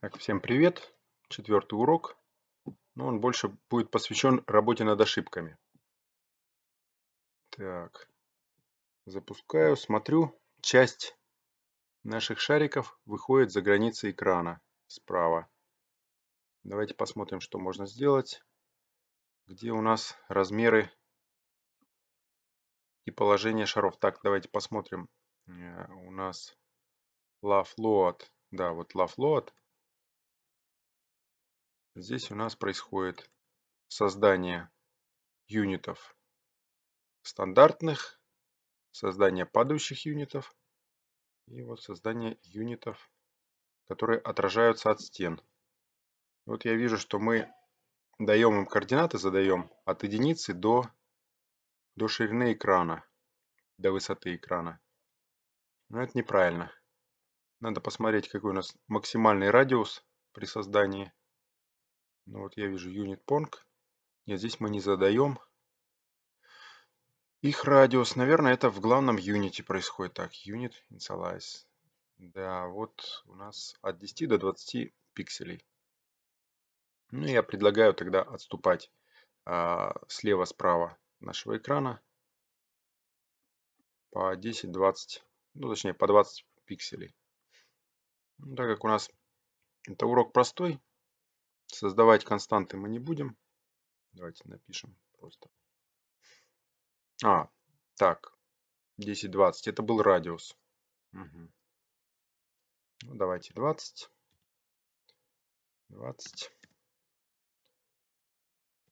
Так, всем привет. Четвертый урок. Но ну, он больше будет посвящен работе над ошибками. Так, запускаю, смотрю. Часть наших шариков выходит за границы экрана справа. Давайте посмотрим, что можно сделать. Где у нас размеры и положение шаров. Так, давайте посмотрим. Э, у нас love load. Да, вот love load Здесь у нас происходит создание юнитов стандартных, создание падающих юнитов и вот создание юнитов, которые отражаются от стен. Вот я вижу, что мы даем им координаты, задаем от единицы до, до ширины экрана, до высоты экрана. Но это неправильно. Надо посмотреть, какой у нас максимальный радиус при создании ну вот я вижу unit pong. Нет, здесь мы не задаем. Их радиус, наверное, это в главном юните происходит так. Unit initialize. Да, вот у нас от 10 до 20 пикселей. Ну, я предлагаю тогда отступать а, слева-справа нашего экрана по 10-20, ну, точнее, по 20 пикселей. Ну, так как у нас это урок простой, Создавать константы мы не будем. Давайте напишем просто. А, так. 10-20. Это был радиус. Угу. Ну, давайте 20. 20.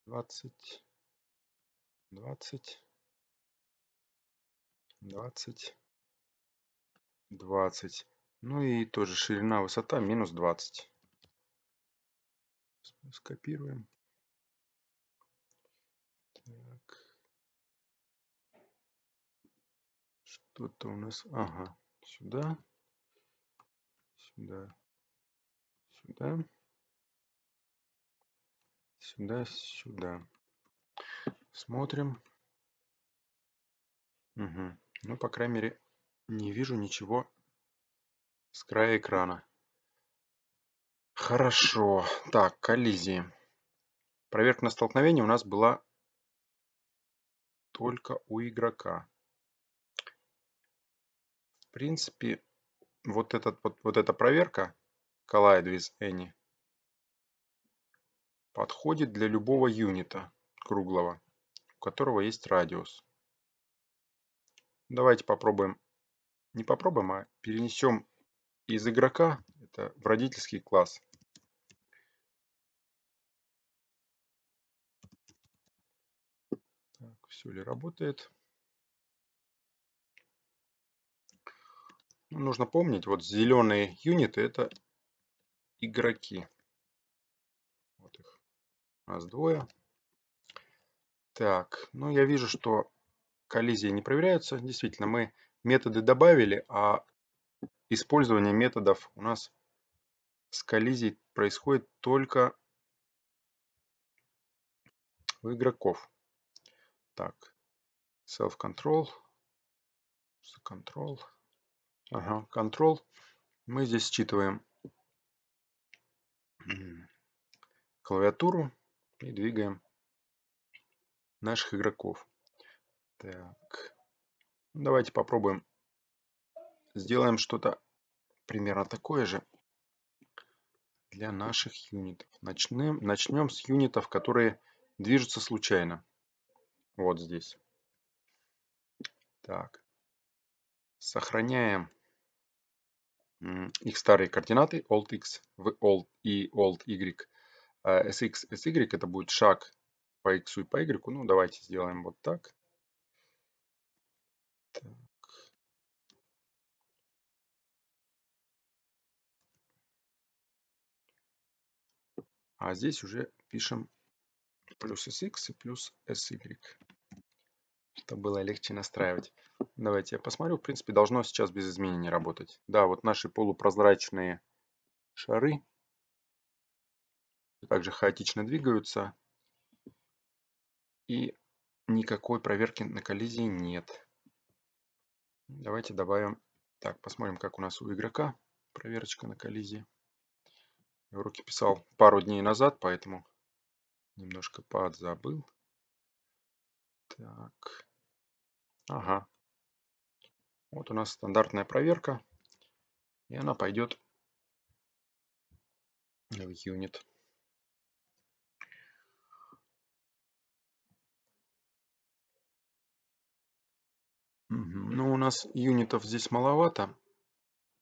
20. 20. 20. 20. Ну и тоже ширина, высота минус 20 мы скопируем. Так. Что-то у нас... Ага, сюда. Сюда. Сюда. Сюда, сюда. Смотрим. Угу. Ну, по крайней мере, не вижу ничего с края экрана. Хорошо. Так, коллизии. Проверка на столкновение у нас была только у игрока. В принципе, вот, этот, вот, вот эта проверка Collide with Any подходит для любого юнита круглого, у которого есть радиус. Давайте попробуем, не попробуем, а перенесем из игрока это в родительский класс. все ли работает. Ну, нужно помнить, вот зеленые юниты это игроки. Вот их. Раз двое. Так, ну я вижу, что коллизии не проверяются. Действительно, мы методы добавили, а использование методов у нас с коллизией происходит только у игроков. Так. Self-control. Control. Ага, control. Мы здесь считываем клавиатуру и двигаем наших игроков. Так. Ну, давайте попробуем. Сделаем что-то примерно такое же для наших юнитов. Начнем, начнем с юнитов, которые движутся случайно. Вот здесь. Так. Сохраняем их старые координаты old x в old и old y. А, sx, sy это будет шаг по x и по y. Ну, давайте сделаем вот так. так. А здесь уже пишем плюс sx и плюс sy чтобы было легче настраивать. Давайте я посмотрю. В принципе, должно сейчас без изменений работать. Да, вот наши полупрозрачные шары также хаотично двигаются. И никакой проверки на коллизии нет. Давайте добавим... Так, посмотрим, как у нас у игрока проверочка на коллизии. Я уроки писал пару дней назад, поэтому немножко подзабыл. Так. Ага. Вот у нас стандартная проверка. И она пойдет в юнит. Ну, у нас юнитов здесь маловато.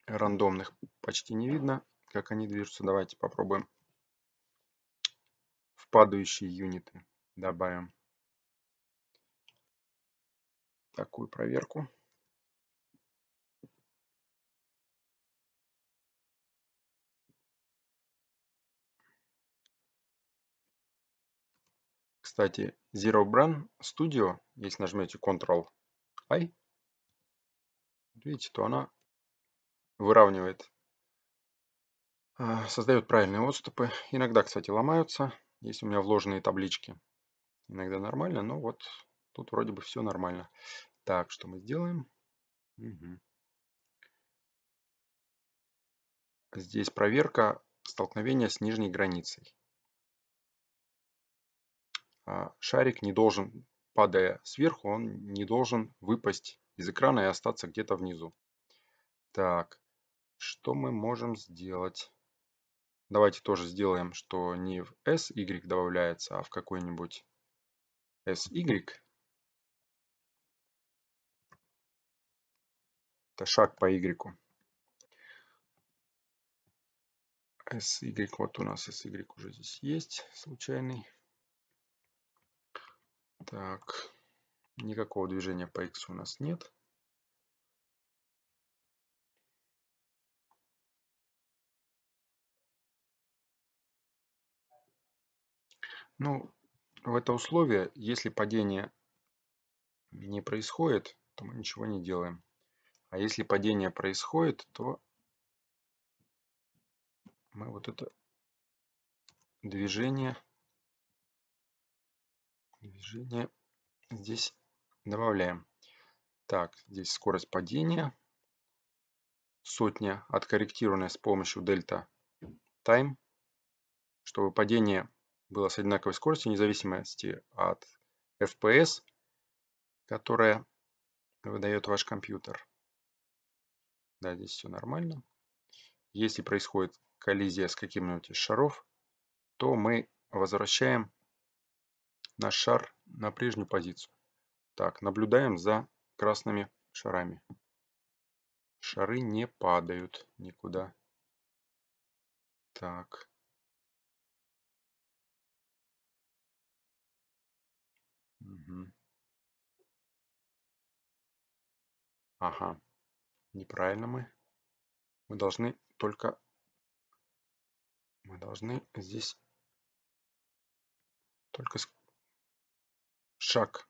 Рандомных почти не видно, как они движутся. Давайте попробуем в падающие юниты добавим такую проверку. Кстати, Zero Brand Studio, если нажмете Ctrl-I, видите, то она выравнивает, а, создает правильные отступы. Иногда, кстати, ломаются, если у меня вложенные таблички. Иногда нормально, но вот Тут вроде бы все нормально. Так, что мы сделаем? Угу. Здесь проверка столкновения с нижней границей. А, шарик не должен, падая сверху, он не должен выпасть из экрана и остаться где-то внизу. Так, что мы можем сделать? Давайте тоже сделаем, что не в SY добавляется, а в какой-нибудь SY. это шаг по y. y вот у нас y уже здесь есть, случайный. Так, никакого движения по X у нас нет. Ну, в это условие, если падение не происходит, то мы ничего не делаем. А если падение происходит, то мы вот это движение, движение здесь добавляем. Так, здесь скорость падения. Сотня, откорректированная с помощью дельта time, чтобы падение было с одинаковой скоростью, вне от FPS, которая выдает ваш компьютер. Да, здесь все нормально. Если происходит коллизия с каким-нибудь из шаров, то мы возвращаем наш шар на прежнюю позицию. Так, наблюдаем за красными шарами. Шары не падают никуда. Так. Угу. Ага неправильно мы. Мы должны только... Мы должны здесь только шаг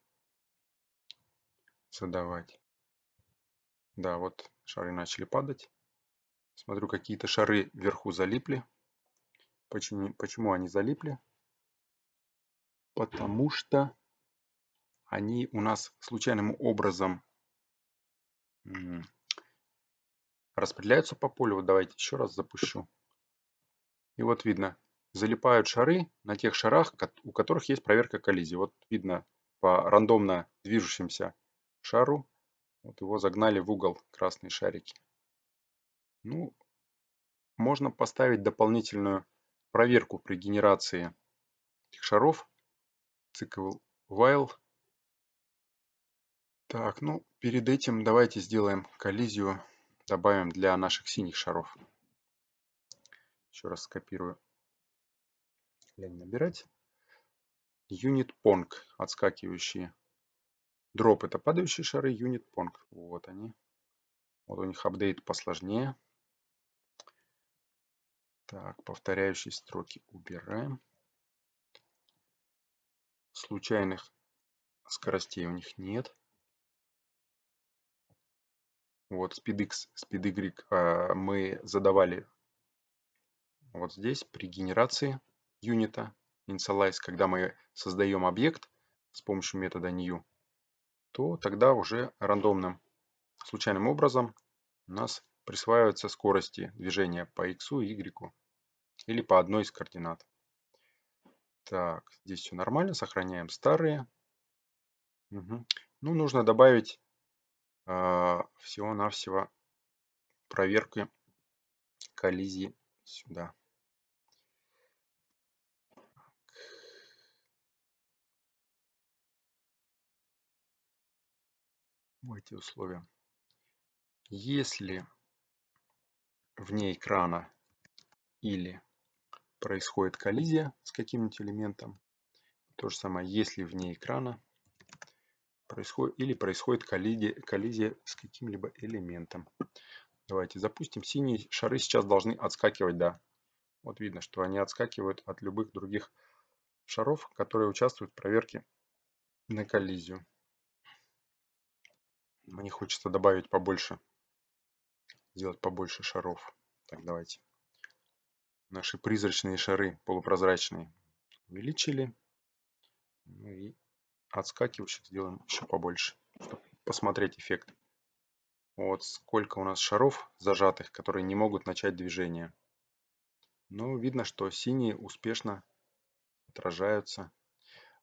задавать. Да, вот шары начали падать. Смотрю, какие-то шары вверху залипли. Почему, почему они залипли? Потому что они у нас случайным образом распределяются по полю. Вот давайте еще раз запущу. И вот видно, залипают шары на тех шарах, у которых есть проверка коллизии. Вот видно по рандомно движущимся шару, вот его загнали в угол красные шарики. Ну, можно поставить дополнительную проверку при генерации этих шаров. Цикл while. Так, ну, перед этим давайте сделаем коллизию добавим для наших синих шаров. Еще раз скопирую. Лень набирать. Unit Pong, отскакивающие. Дроп это падающие шары, Unit Pong, Вот они. Вот у них апдейт посложнее. Так, повторяющие строки убираем. Случайных скоростей у них нет вот SpeedX, SpeedY а, мы задавали вот здесь при генерации юнита initialize, когда мы создаем объект с помощью метода new, то тогда уже рандомным случайным образом у нас присваиваются скорости движения по x и y или по одной из координат. Так, здесь все нормально, сохраняем старые. Угу. Ну, нужно добавить а, всего-навсего проверки коллизии сюда. эти условия. Если вне экрана или происходит коллизия с каким-нибудь элементом, то же самое, если вне экрана происходит, или происходит коллизия, коллизия с каким-либо элементом. Давайте запустим. Синие шары сейчас должны отскакивать, да. Вот видно, что они отскакивают от любых других шаров, которые участвуют в проверке на коллизию. Мне хочется добавить побольше, сделать побольше шаров. Так, давайте. Наши призрачные шары, полупрозрачные, увеличили. Ну и отскакивающих сделаем еще побольше, чтобы посмотреть эффект. Вот сколько у нас шаров зажатых, которые не могут начать движение. Но ну, видно, что синие успешно отражаются.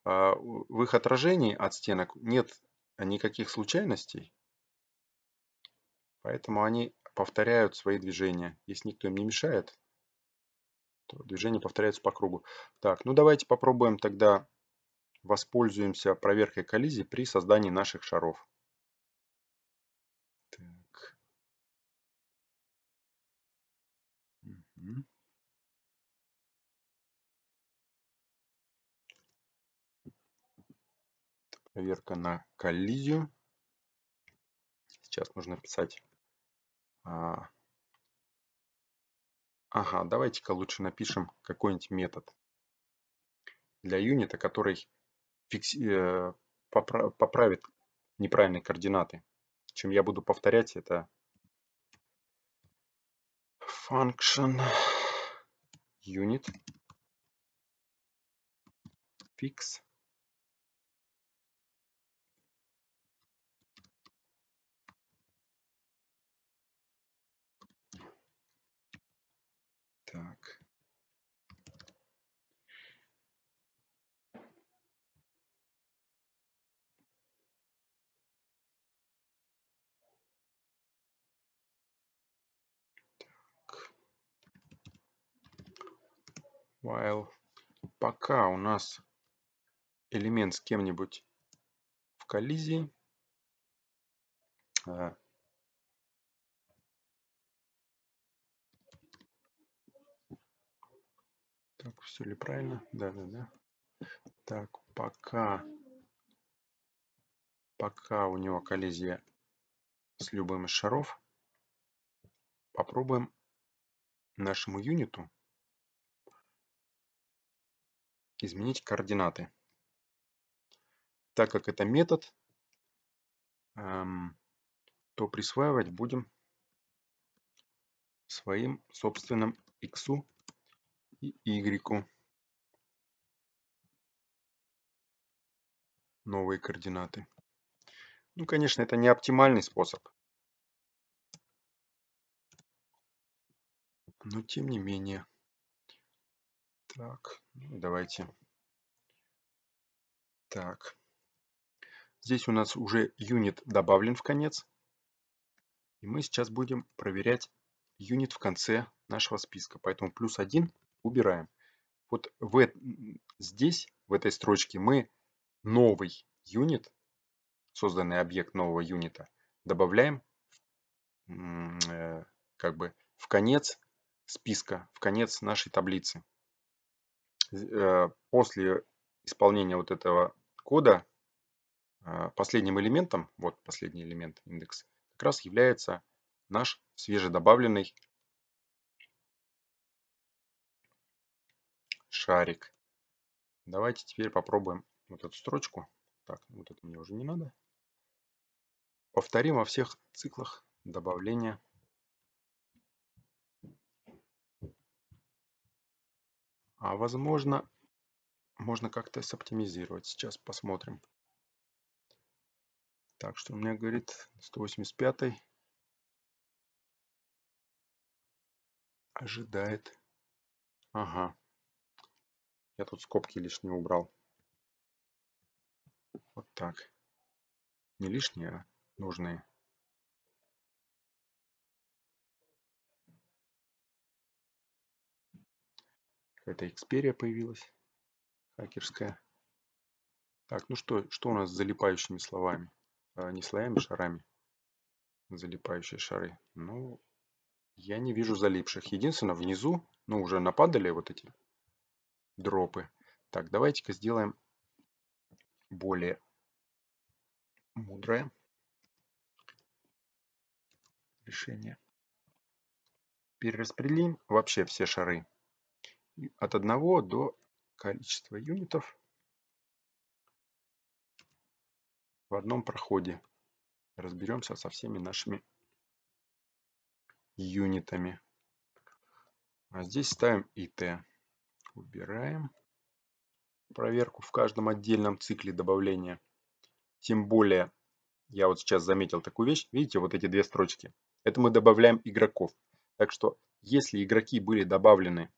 А, в их отражении от стенок нет никаких случайностей, поэтому они повторяют свои движения. Если никто им не мешает, то движения повторяются по кругу. Так, ну давайте попробуем тогда воспользуемся проверкой коллизии при создании наших шаров. Так. Угу. Проверка на коллизию. Сейчас нужно писать. А, ага, давайте-ка лучше напишем какой-нибудь метод для юнита, который фикс, э, попра, поправит неправильные координаты, чем я буду повторять это function unit fix while пока у нас элемент с кем-нибудь в коллизии, э, Так, все ли правильно? Да, да, да. Так, пока, пока у него коллизия с любым из шаров, попробуем нашему юниту изменить координаты. Так как это метод, эм, то присваивать будем своим собственным x и y. Новые координаты. Ну, конечно, это не оптимальный способ. Но тем не менее. Так, давайте. Так. Здесь у нас уже юнит добавлен в конец. И мы сейчас будем проверять юнит в конце нашего списка. Поэтому плюс один убираем. Вот в, здесь, в этой строчке, мы новый юнит, созданный объект нового юнита, добавляем э, как бы в конец списка, в конец нашей таблицы. Э, после исполнения вот этого кода э, последним элементом, вот последний элемент индекс, как раз является наш свежедобавленный шарик. Давайте теперь попробуем вот эту строчку. Так, вот это мне уже не надо. Повторим во всех циклах добавления А возможно, можно как-то соптимизировать. Сейчас посмотрим. Так, что у меня говорит 185 ожидает. Ага. Я тут скобки лишние убрал. Вот так. Не лишние, а нужные. Какая-то Xperia появилась. Хакерская. Так, ну что, что у нас с залипающими словами? А, не слоями, а шарами. Залипающие шары. Ну, я не вижу залипших. Единственное, внизу, ну, уже нападали вот эти дропы. Так, давайте-ка сделаем более мудрое решение. Перераспределим вообще все шары от 1 до количества юнитов в одном проходе. Разберемся со всеми нашими юнитами. А здесь ставим ИТ, Убираем проверку в каждом отдельном цикле добавления. Тем более, я вот сейчас заметил такую вещь. Видите, вот эти две строчки. Это мы добавляем игроков. Так что, если игроки были добавлены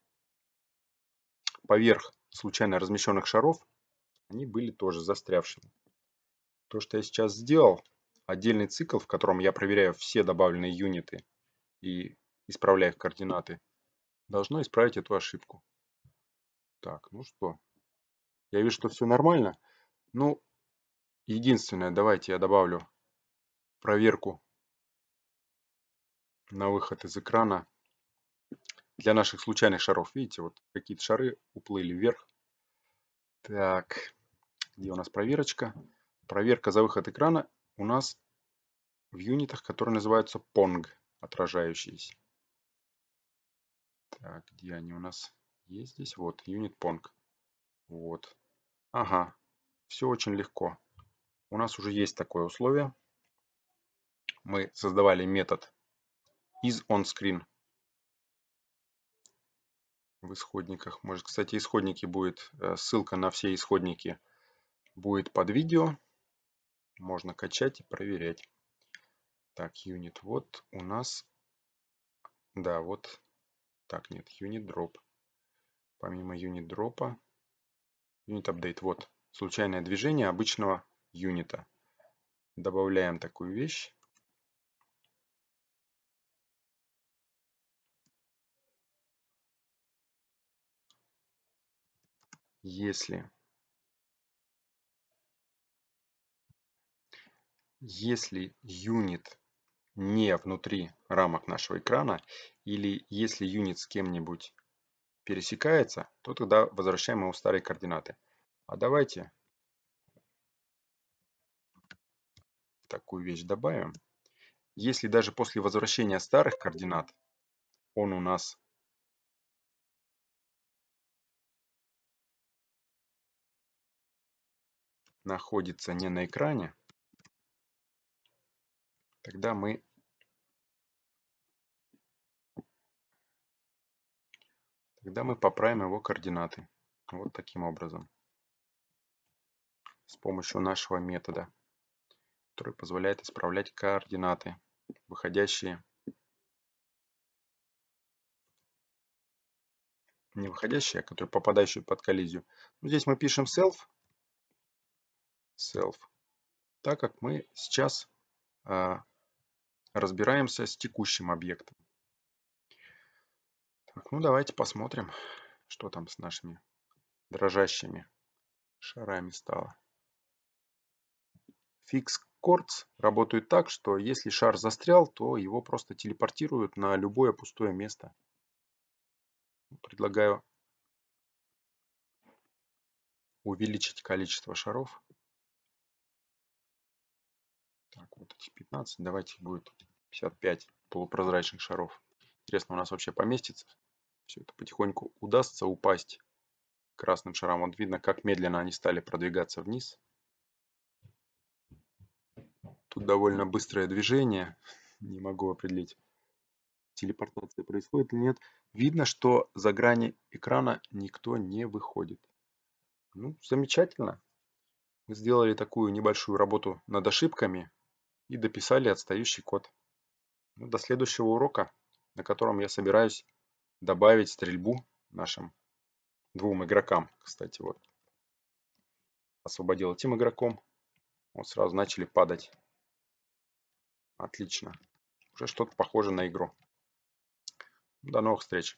поверх случайно размещенных шаров, они были тоже застрявшими. То, что я сейчас сделал, отдельный цикл, в котором я проверяю все добавленные юниты и исправляю их координаты, должно исправить эту ошибку. Так, ну что? Я вижу, что все нормально. Ну, единственное, давайте я добавлю проверку на выход из экрана для наших случайных шаров. Видите, вот какие-то шары уплыли вверх. Так, где у нас проверочка? Проверка за выход экрана у нас в юнитах, которые называются Pong, отражающиеся. Так, где они у нас есть здесь? Вот, юнит Pong. Вот. Ага, все очень легко. У нас уже есть такое условие. Мы создавали метод из isOnScreen в исходниках. Может, кстати, исходники будет, э, ссылка на все исходники будет под видео. Можно качать и проверять. Так, unit, вот у нас, да, вот, так, нет, unit drop. Помимо unit дропа, unit update, вот, случайное движение обычного юнита. Добавляем такую вещь. если если юнит не внутри рамок нашего экрана, или если юнит с кем-нибудь пересекается, то тогда возвращаем ему старые координаты. А давайте такую вещь добавим. Если даже после возвращения старых координат он у нас находится не на экране, тогда мы тогда мы поправим его координаты. Вот таким образом. С помощью нашего метода, который позволяет исправлять координаты, выходящие не выходящие, а которые попадающие под коллизию. Ну, здесь мы пишем self, self, так как мы сейчас а, разбираемся с текущим объектом. Так, ну давайте посмотрим, что там с нашими дрожащими шарами стало. Fix cords работают так, что если шар застрял, то его просто телепортируют на любое пустое место. Предлагаю увеличить количество шаров. Так, вот эти 15, давайте будет 55 полупрозрачных шаров. Интересно, у нас вообще поместится? Все это потихоньку удастся упасть красным шарам. Вот видно, как медленно они стали продвигаться вниз. Тут довольно быстрое движение. Не могу определить, телепортация происходит или нет. Видно, что за грани экрана никто не выходит. Ну, замечательно. Мы сделали такую небольшую работу над ошибками и дописали отстающий код. Ну, до следующего урока, на котором я собираюсь добавить стрельбу нашим двум игрокам. Кстати, вот освободил этим игроком. Вот сразу начали падать. Отлично. Уже что-то похоже на игру. До новых встреч.